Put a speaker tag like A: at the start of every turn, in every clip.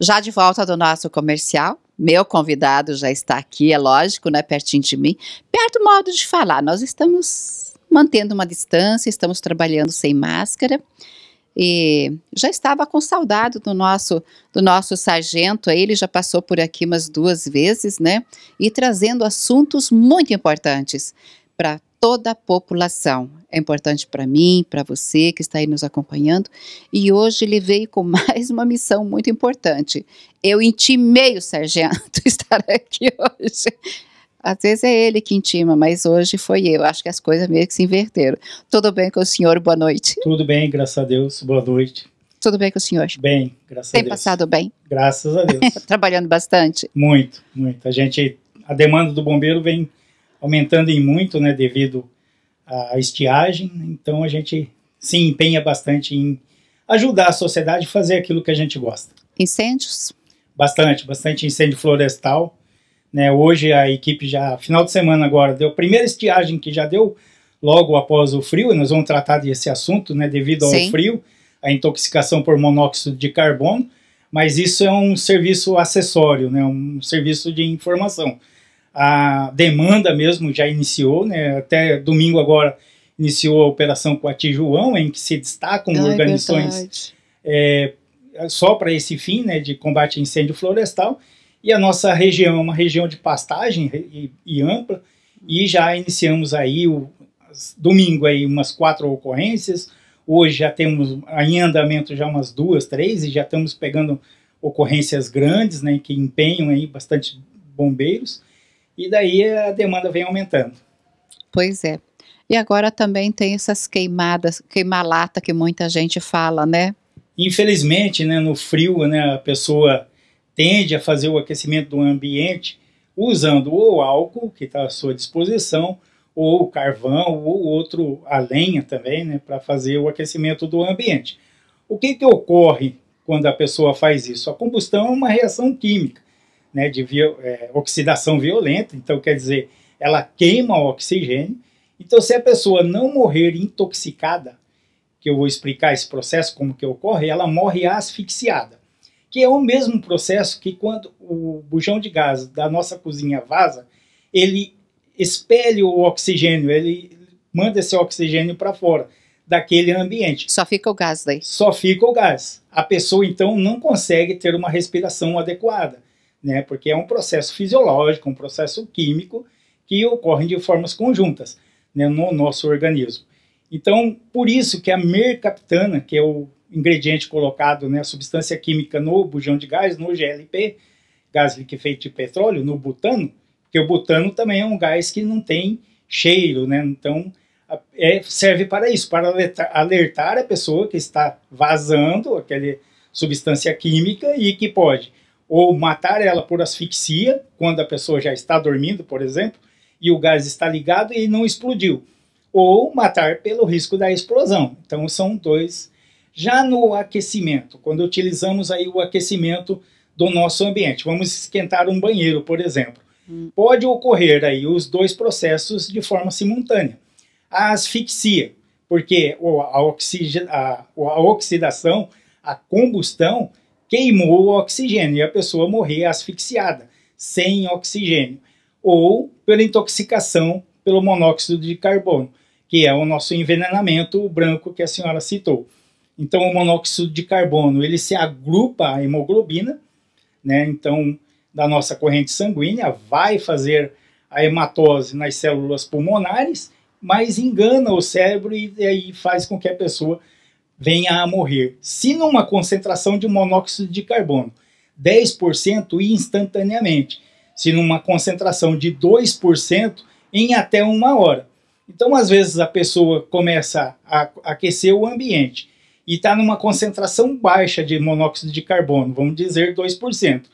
A: Já de volta do nosso comercial, meu convidado já está aqui, é lógico, né, pertinho de mim. Perto do modo de falar, nós estamos mantendo uma distância, estamos trabalhando sem máscara. E já estava com saudade do nosso do nosso sargento, ele já passou por aqui umas duas vezes, né? E trazendo assuntos muito importantes para toda a população. É importante para mim, para você que está aí nos acompanhando. E hoje ele veio com mais uma missão muito importante. Eu intimei o sargento estar aqui hoje. Às vezes é ele que intima, mas hoje foi eu. Acho que as coisas meio que se inverteram. Tudo bem com o senhor? Boa noite.
B: Tudo bem, graças a Deus. Boa noite.
A: Tudo bem com o senhor? Bem, graças Tem a Deus. Tem passado bem? Graças a Deus. Trabalhando bastante?
B: Muito, muito. A gente, a demanda do bombeiro vem aumentando em muito, né, devido à estiagem. Então a gente se empenha bastante em ajudar a sociedade a fazer aquilo que a gente gosta.
A: Incêndios?
B: Bastante, bastante incêndio florestal. Né, hoje a equipe já, final de semana agora, deu a primeira estiagem que já deu logo após o frio, e nós vamos tratar desse assunto, né, devido ao Sim. frio, a intoxicação por monóxido de carbono, mas isso é um serviço acessório, né, um serviço de informação a demanda mesmo já iniciou, né? Até domingo agora iniciou a operação com a Tijuão, em que se destacam é, organizações é, só para esse fim, né, de combate a incêndio florestal. E a nossa região é uma região de pastagem e, e ampla, e já iniciamos aí o domingo aí umas quatro ocorrências. Hoje já temos em andamento já umas duas, três e já estamos pegando ocorrências grandes, né, que empenham aí bastante bombeiros e daí a demanda vem aumentando.
A: Pois é. E agora também tem essas queimadas, queimar lata que muita gente fala, né?
B: Infelizmente, né, no frio, né, a pessoa tende a fazer o aquecimento do ambiente usando ou álcool, que está à sua disposição, ou carvão, ou outro, a lenha também, né, para fazer o aquecimento do ambiente. O que, que ocorre quando a pessoa faz isso? A combustão é uma reação química né, de é, oxidação violenta, então quer dizer, ela queima o oxigênio. Então, se a pessoa não morrer intoxicada, que eu vou explicar esse processo como que ocorre, ela morre asfixiada, que é o mesmo processo que quando o bujão de gás da nossa cozinha vaza, ele expele o oxigênio, ele manda esse oxigênio para fora daquele ambiente.
A: Só fica o gás
B: daí. Só fica o gás. A pessoa então não consegue ter uma respiração adequada né? Porque é um processo fisiológico, um processo químico que ocorre de formas conjuntas né, no nosso organismo. Então, por isso que a mercaptana, que é o ingrediente colocado, né, a substância química no bujão de gás, no GLP, gás liquefeito de petróleo, no butano, porque o butano também é um gás que não tem cheiro, né? Então, é, serve para isso, para alertar, alertar a pessoa que está vazando aquela substância química e que pode ou matar ela por asfixia, quando a pessoa já está dormindo, por exemplo, e o gás está ligado e não explodiu, ou matar pelo risco da explosão. Então são dois. Já no aquecimento, quando utilizamos aí o aquecimento do nosso ambiente, vamos esquentar um banheiro, por exemplo, hum. pode ocorrer aí os dois processos de forma simultânea. A asfixia, porque a, oxig... a, a oxidação, a combustão, queimou o oxigênio e a pessoa morrer asfixiada, sem oxigênio, ou pela intoxicação pelo monóxido de carbono, que é o nosso envenenamento branco que a senhora citou. Então, o monóxido de carbono ele se agrupa à hemoglobina, né? Então, da nossa corrente sanguínea, vai fazer a hematose nas células pulmonares, mas engana o cérebro e aí faz com que a pessoa venha a morrer. Se numa concentração de monóxido de carbono 10% instantaneamente, se numa concentração de 2% em até uma hora. Então, às vezes, a pessoa começa a aquecer o ambiente e está numa concentração baixa de monóxido de carbono, vamos dizer 2%.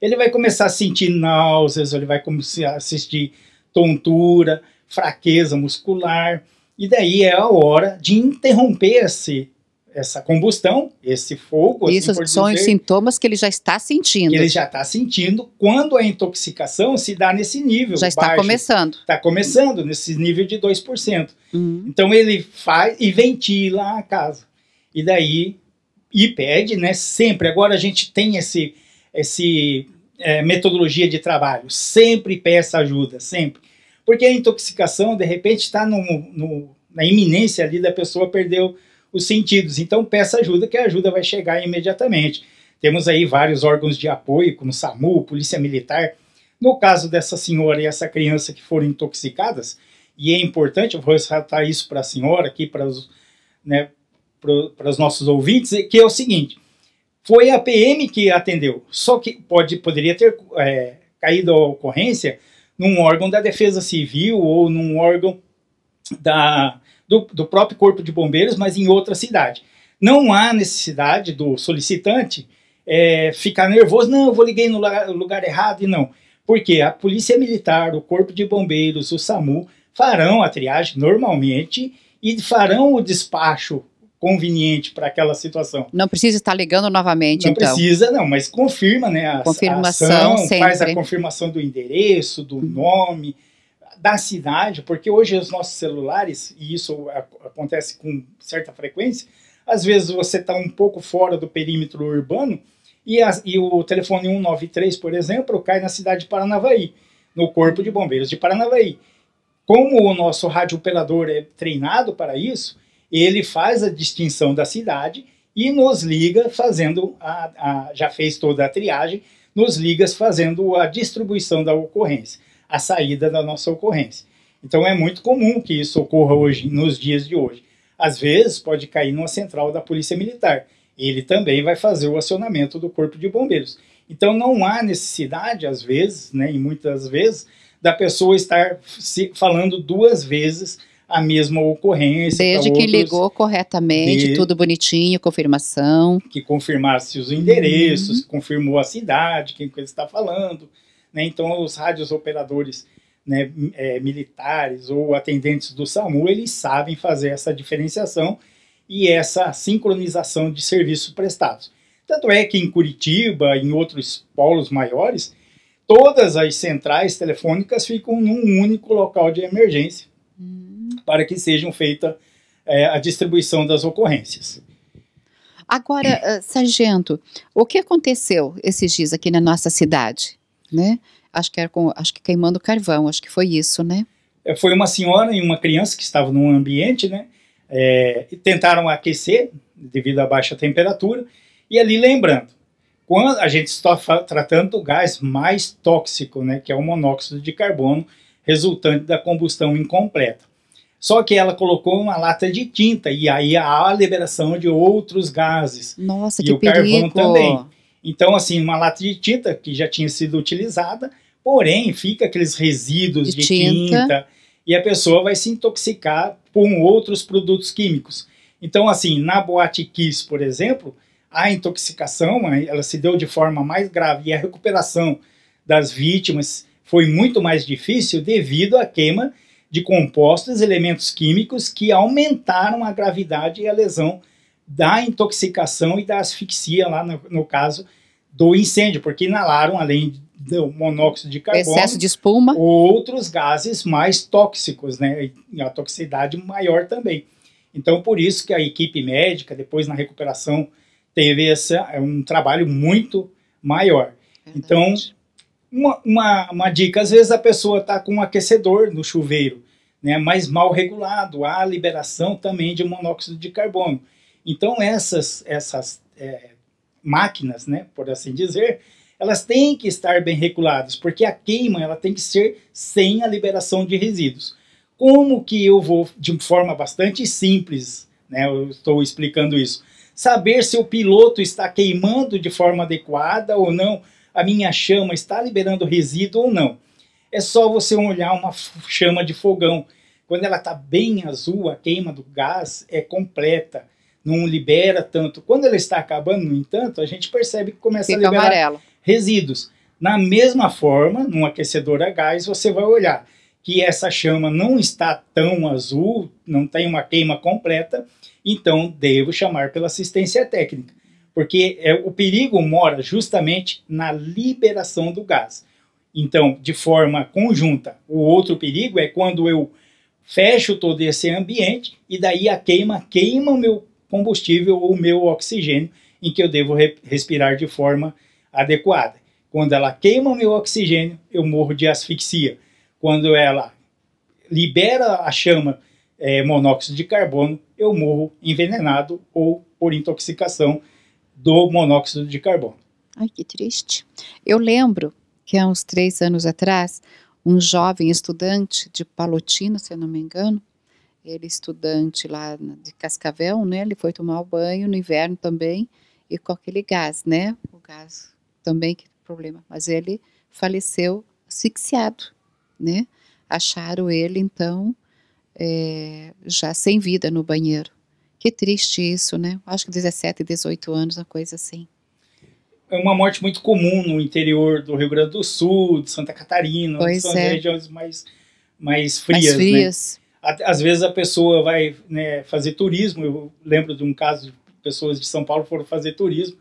B: Ele vai começar a sentir náuseas, ele vai começar a sentir tontura, fraqueza muscular, e daí é a hora de interromper esse essa combustão, esse fogo. Assim Isso assim são dizer, os
A: sintomas que ele já está sentindo. ele já
B: está sentindo quando a intoxicação se dá nesse nível. Já está começando. Está começando, nesse nível de 2%. Uhum. Então ele faz e ventila a casa. E daí, e pede, né? Sempre. Agora a gente tem esse, esse é, metodologia de trabalho. Sempre peça ajuda, sempre. Porque a intoxicação, de repente, está no, no, na iminência ali da pessoa perder o os sentidos. Então peça ajuda, que a ajuda vai chegar imediatamente. Temos aí vários órgãos de apoio, como SAMU, Polícia Militar. No caso dessa senhora e essa criança que foram intoxicadas, e é importante, eu vou ressaltar isso para a senhora, aqui para os, né, para os nossos ouvintes, que é o seguinte: foi a PM que atendeu, só que pode, poderia ter é, caído a ocorrência num órgão da Defesa Civil ou num órgão da, do, do próprio Corpo de Bombeiros, mas em outra cidade. Não há necessidade do solicitante é, ficar nervoso, não, eu vou liguei no lugar, lugar errado e não. Porque a Polícia Militar, o Corpo de Bombeiros, o SAMU farão a triagem normalmente e farão o despacho conveniente para aquela situação.
A: Não precisa estar ligando novamente, não então. Não precisa,
B: não, mas confirma, né? A, confirmação, a ação, sempre. faz a confirmação do endereço, do uhum. nome da cidade, porque hoje os nossos celulares, e isso acontece com certa frequência, às vezes você está um pouco fora do perímetro urbano e, e, o telefone 193, por exemplo, cai na cidade de Paranavaí, no Corpo de Bombeiros de Paranavaí. Como o nosso rádio operador é treinado para isso, ele faz a distinção da cidade e nos liga fazendo, a, a já fez toda a triagem, nos liga fazendo a distribuição da ocorrência a saída da nossa ocorrência. Então é muito comum que isso ocorra hoje, nos dias de hoje. Às vezes pode cair numa central da Polícia Militar. Ele também vai fazer o acionamento do Corpo de Bombeiros. Então não há necessidade, às vezes, né, e muitas vezes, da pessoa estar se falando duas vezes a mesma ocorrência. Desde outros, que ligou
A: corretamente, de, tudo bonitinho, confirmação.
B: Que confirmasse os endereços, uhum. confirmou a cidade, quem que está falando. Né? Então, os rádios operadores né, é, militares ou atendentes do SAMU, eles sabem fazer essa diferenciação e essa sincronização de serviços prestados. Tanto é que em Curitiba, em outros polos maiores, todas as centrais telefônicas ficam num único local de emergência hum. para que sejam feita é, a distribuição das ocorrências.
A: Agora, eh, Sargento, o que aconteceu esses dias aqui na nossa cidade? né? Acho que era com, acho que queimando carvão, acho que foi isso, né?
B: É, foi uma senhora e uma criança que estavam num ambiente, né? É, tentaram aquecer devido à baixa temperatura e ali lembrando, quando a gente está tratando do gás mais tóxico, né? Que é o monóxido de carbono resultante da combustão incompleta. Só que ela colocou uma lata de tinta e aí há a liberação de outros gases.
A: Nossa, e que o perigo. carvão também.
B: Então, assim, uma lata de tinta que já tinha sido utilizada, porém, fica aqueles resíduos de, de tinta. tinta. e a pessoa vai se intoxicar com outros produtos químicos. Então, assim, na boate Kiss, por exemplo, a intoxicação ela se deu de forma mais grave e a recuperação das vítimas foi muito mais difícil devido à queima de compostos, elementos químicos que aumentaram a gravidade e a lesão da intoxicação e da asfixia lá no, no caso do incêndio, porque inalaram além do monóxido de carbono, excesso de
A: espuma, outros
B: gases mais tóxicos, né, e a toxicidade maior também. Então por isso que a equipe médica depois na recuperação teve essa é um trabalho muito maior. Verdade. Então uma, uma, uma, dica, às vezes a pessoa está com um aquecedor no chuveiro, né, mas mal regulado, há liberação também de monóxido de carbono. Então essas, essas é, máquinas, né, por assim dizer, elas têm que estar bem reguladas, porque a queima ela tem que ser sem a liberação de resíduos. Como que eu vou, de forma bastante simples, né, eu estou explicando isso, saber se o piloto está queimando de forma adequada ou não, a minha chama está liberando resíduo ou não. É só você olhar uma chama de fogão. Quando ela está bem azul, a queima do gás é completa não libera tanto. Quando ela está acabando, no entanto, a gente percebe que
A: começa Fica a liberar amarelo.
B: resíduos. Na mesma forma, num aquecedor a gás, você vai olhar que essa chama não está tão azul, não tem uma queima completa, então devo chamar pela assistência técnica, porque é, o perigo mora justamente na liberação do gás. Então, de forma conjunta, o outro perigo é quando eu fecho todo esse ambiente e daí a queima queima o meu combustível ou meu oxigênio, em que eu devo re respirar de forma adequada. Quando ela queima o meu oxigênio, eu morro de asfixia. Quando ela libera a chama é, monóxido de carbono, eu morro envenenado ou por intoxicação do monóxido de carbono.
A: Ai, que triste. Eu lembro que há uns três anos atrás, um jovem estudante de Palotina, se eu não me engano, ele estudante lá de Cascavel, né? Ele foi tomar o banho no inverno também e com aquele gás, né? O gás também que é problema, mas ele faleceu asfixiado, né? Acharam ele então é, já sem vida no banheiro. Que triste isso, né? Acho que 17, 18 anos, uma coisa assim.
B: É uma morte muito comum no interior do Rio Grande do Sul, de Santa Catarina, pois são é. regiões mais mais frias, mais né? frias. Né? às vezes a pessoa vai né, fazer turismo. Eu lembro de um caso de pessoas de São Paulo foram fazer turismo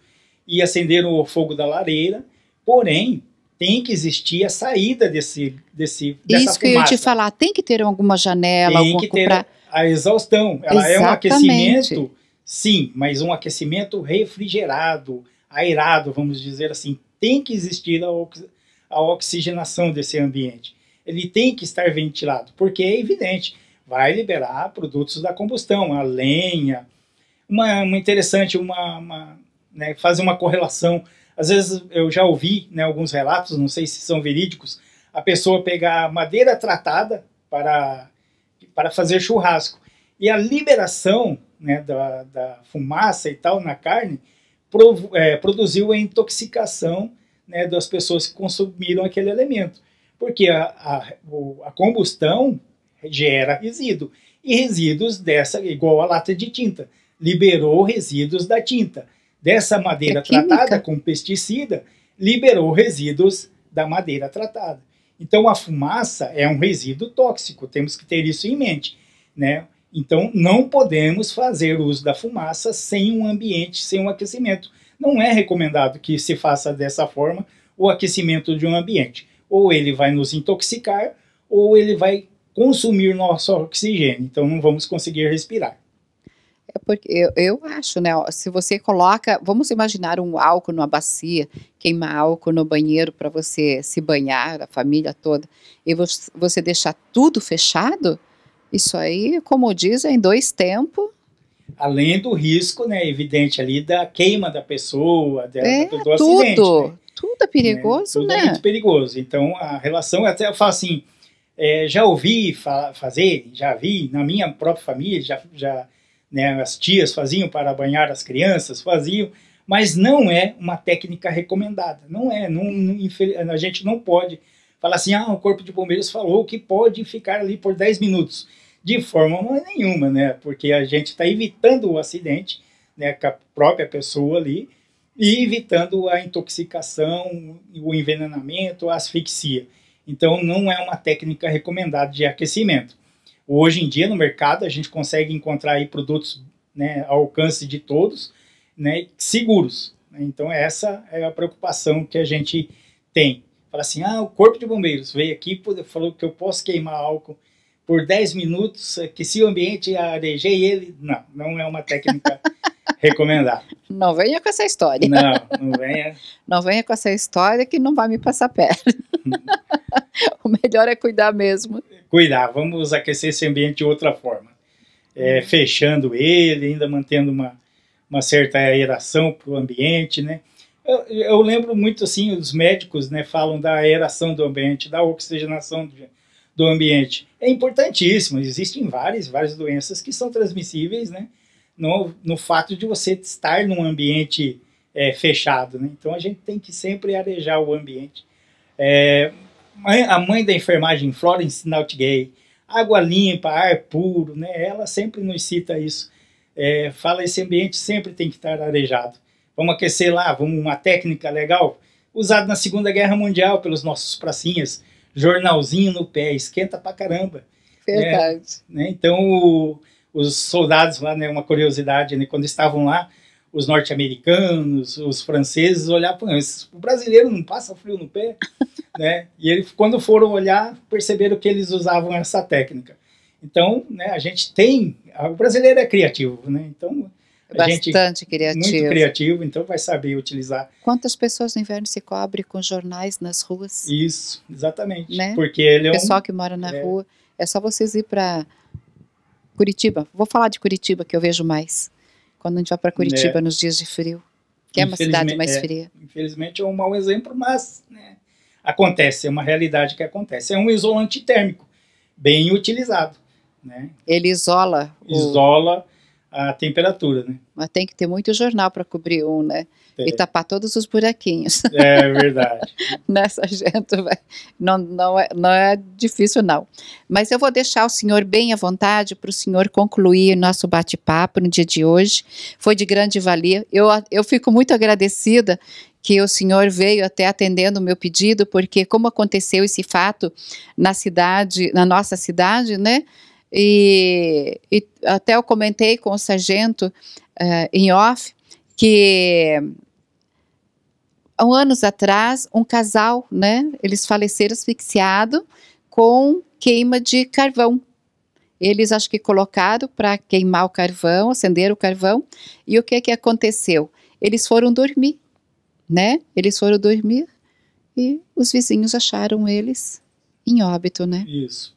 B: e acenderam o fogo da lareira. Porém, tem que existir a saída desse, desse dessa Isso fumaça. que eu ia te falar,
A: tem que ter alguma janela, tem alguma
B: a exaustão. Ela Exatamente. é um aquecimento, sim, mas um aquecimento refrigerado, airado, vamos dizer assim. Tem que existir a, ox... a oxigenação desse ambiente. Ele tem que estar ventilado, porque é evidente vai liberar produtos da combustão, a lenha. Uma, uma interessante, uma, uma né, fazer uma correlação. Às vezes eu já ouvi né, alguns relatos, não sei se são verídicos, a pessoa pegar madeira tratada para, para fazer churrasco. E a liberação né, da, da, fumaça e tal na carne prov, é, produziu a intoxicação né, das pessoas que consumiram aquele elemento. Porque a, a, a combustão gera resíduo. E resíduos dessa, igual a lata de tinta, liberou resíduos da tinta. Dessa madeira é tratada com pesticida, liberou resíduos da madeira tratada. Então a fumaça é um resíduo tóxico, temos que ter isso em mente, né? Então não podemos fazer uso da fumaça sem um ambiente, sem um aquecimento. Não é recomendado que se faça dessa forma o aquecimento de um ambiente. Ou ele vai nos intoxicar, ou ele vai consumir nosso oxigênio, então não vamos conseguir respirar.
A: É porque eu, eu, acho, né? Se você coloca, vamos imaginar um álcool numa bacia, queimar álcool no banheiro para você se banhar, a família toda, e você deixar tudo fechado, isso aí, como diz, é em dois tempos.
B: Além do risco, né, evidente ali da queima da pessoa, da, é, do, do tudo, acidente. Né?
A: Tudo é perigoso,
B: é né? Tudo né? é muito perigoso. Então a relação até eu falo assim é, já ouvi fa fazer, já vi na minha própria família, já, já né, as tias faziam para banhar as crianças, faziam, mas não é uma técnica recomendada. Não é, não, não, a gente não pode falar assim, ah, o corpo de bombeiros falou que pode ficar ali por 10 minutos. De forma nenhuma, né? Porque a gente está evitando o acidente, né, com a própria pessoa ali, e evitando a intoxicação, o envenenamento, a asfixia. Então não é uma técnica recomendada de aquecimento. Hoje em dia no mercado a gente consegue encontrar aí produtos né, ao alcance de todos, né, seguros. Né. Então essa é a preocupação que a gente tem. Fala assim, ah, o corpo de bombeiros veio aqui e falou que eu posso queimar álcool por 10 minutos, aqueci o ambiente, arejei ele. Não, não é uma técnica recomendada.
A: Não venha com essa história. Não, não venha. Não venha com essa história que não vai me passar perto. o melhor é cuidar mesmo.
B: Cuidar, vamos aquecer esse ambiente de outra forma. É, fechando ele, ainda mantendo uma, uma certa aeração para o ambiente, né? Eu, eu, lembro muito, assim, os médicos né, falam da aeração do ambiente, da oxigenação do, do ambiente. É importantíssimo, existem várias, várias doenças que são transmissíveis, né? No, no fato de você estar num ambiente é, fechado, né? Então a gente tem que sempre arejar o ambiente. É, a mãe da enfermagem Florence Nightingale, água limpa, ar puro, né? Ela sempre nos cita isso. É, fala esse ambiente sempre tem que estar arejado. Vamos aquecer lá, vamos uma técnica legal usada na Segunda Guerra Mundial pelos nossos pracinhas, jornalzinho no pé, esquenta pra caramba. Verdade. Né? Né? Então o, os soldados lá, né, uma curiosidade, né, quando estavam lá, os norte-americanos, os franceses, olhar, para o brasileiro não passa frio no pé, né? E ele, quando foram olhar, perceberam que eles usavam essa técnica. Então, né, a gente tem, o brasileiro é criativo, né?
A: Então, bastante gente, criativo. Muito criativo,
B: então vai saber utilizar.
A: Quantas pessoas no inverno se cobrem com jornais nas ruas? Isso, exatamente. Né? Porque ele é um, pessoal que mora na é... rua, é só vocês ir para Curitiba. Vou falar de Curitiba que eu vejo mais quando a gente vai para Curitiba é. nos dias de frio, que é uma cidade mais é, fria.
B: Infelizmente é um mau exemplo, mas né, acontece, é uma realidade que acontece. É um isolante térmico, bem
A: utilizado. Né? Ele isola.
B: Isola o... a temperatura,
A: né? Mas tem que ter muito jornal para cobrir um, né? e tapar todos os buraquinhos. É, é verdade. Nessa gente não, não, é, não é difícil não. Mas eu vou deixar o senhor bem à vontade para o senhor concluir nosso bate-papo no dia de hoje. Foi de grande valia. Eu, eu fico muito agradecida que o senhor veio até atendendo o meu pedido, porque como aconteceu esse fato na cidade, na nossa cidade, né? E, e até eu comentei com o sargento uh, em off que um, anos atrás, um casal, né? Eles faleceram asfixiado com queima de carvão. Eles acho que colocaram para queimar o carvão, acender o carvão. E o que que aconteceu? Eles foram dormir, né? Eles foram dormir e os vizinhos acharam eles em óbito, né? Isso.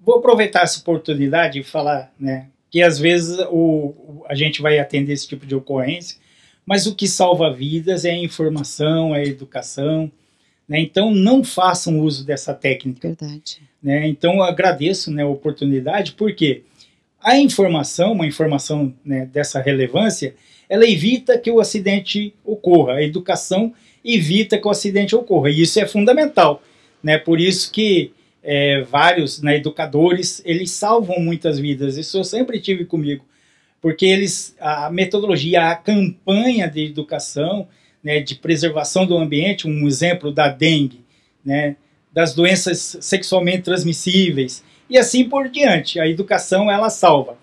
B: Vou aproveitar essa oportunidade e falar, né, que às vezes o, a gente vai atender esse tipo de ocorrência mas o que salva vidas é a informação, é a educação. Né? Então, não façam uso dessa técnica. Verdade. Né? Então, agradeço né, a oportunidade, porque a informação, uma informação né, dessa relevância, ela evita que o acidente ocorra. A educação evita que o acidente ocorra. E isso é fundamental. Né? Por isso que é, vários né, educadores, eles salvam muitas vidas. Isso eu sempre tive comigo porque eles a metodologia, a campanha de educação, né, de preservação do ambiente, um exemplo da dengue, né, das doenças sexualmente transmissíveis e assim por diante. A educação ela salva.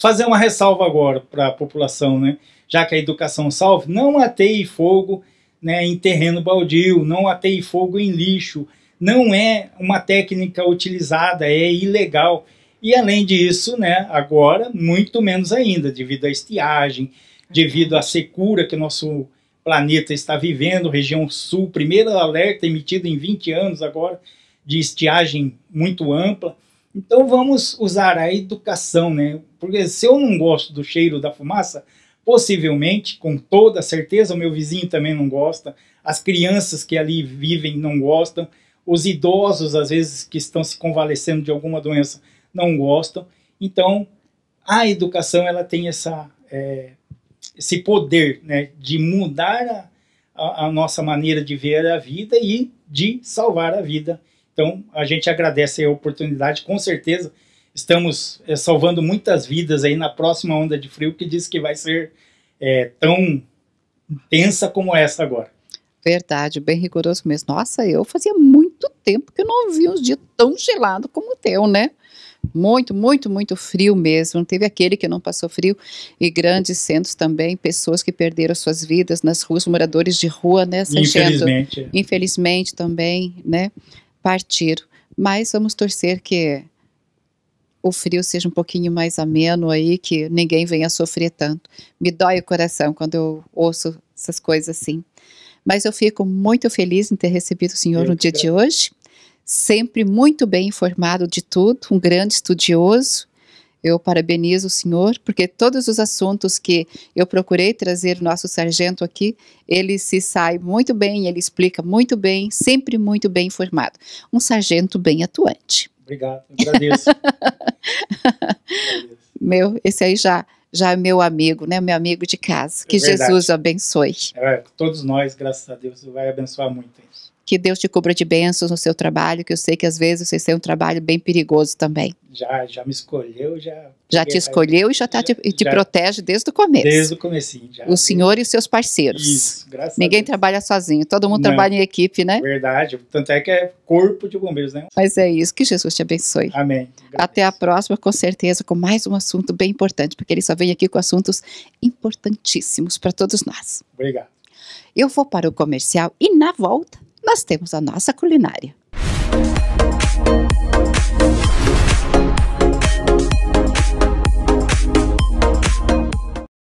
B: Fazer uma ressalva agora para a população, né? Já que a educação salva, não ateie fogo né, em terreno baldio, não ateie fogo em lixo. Não é uma técnica utilizada, é ilegal. E além disso, né, agora, muito menos ainda, devido à estiagem, devido à secura que o nosso planeta está vivendo, região sul, primeiro alerta emitido em 20 anos agora, de estiagem muito ampla. Então vamos usar a educação, né? Porque se eu não gosto do cheiro da fumaça, possivelmente, com toda certeza, o meu vizinho também não gosta, as crianças que ali vivem não gostam, os idosos, às vezes, que estão se convalescendo de alguma doença, não gostam. Então, a educação ela tem essa, é, esse poder né, de mudar a, a, nossa maneira de ver a vida e de salvar a vida. Então, a gente agradece a oportunidade, com certeza. Estamos é, salvando muitas vidas aí na próxima onda de frio, que diz que vai ser é, tão intensa como essa agora.
A: Verdade, bem rigoroso mesmo. Nossa, eu fazia muito tempo que eu não ouvi uns dias tão gelado como o teu, né? Muito, muito, muito frio mesmo. teve aquele que não passou frio. E grandes centros também, pessoas que perderam suas vidas nas ruas, moradores de rua, né? Infelizmente. Gente, é. infelizmente também, né? Partiram. Mas vamos torcer que o frio seja um pouquinho mais ameno aí, que ninguém venha sofrer tanto. Me dói o coração quando eu ouço essas coisas assim. Mas eu fico muito feliz em ter recebido o senhor eu no dia de hoje sempre muito bem informado de tudo, um grande estudioso. Eu parabenizo o senhor, porque todos os assuntos que eu procurei trazer o nosso sargento aqui, ele se sai muito bem, ele explica muito bem, sempre muito bem informado. Um sargento bem atuante.
B: Obrigado, agradeço.
A: agradeço. Meu, esse aí já já é meu amigo, né? Meu amigo de casa. É que é Jesus abençoe.
B: É, todos nós, graças a Deus, vai abençoar
A: muito. Hein? que Deus te cubra de bênçãos no seu trabalho, que eu sei que às vezes vocês têm um trabalho bem perigoso também.
B: Já, já me escolheu, já... Já te escolheu
A: e já, tá, já, te, te já, protege desde o começo. Desde o começo, já. O senhor e os seus parceiros. Isso, graças Ninguém a Deus. trabalha sozinho, todo mundo Não, trabalha em equipe, né?
B: Verdade, tanto é que é corpo de bombeiros, né?
A: Mas é isso, que Jesus te abençoe. Amém. Até a próxima, com certeza, com mais um assunto bem importante, porque ele só vem aqui com assuntos importantíssimos para todos nós. Obrigado. Eu vou para o comercial e na volta nós temos a nossa culinária.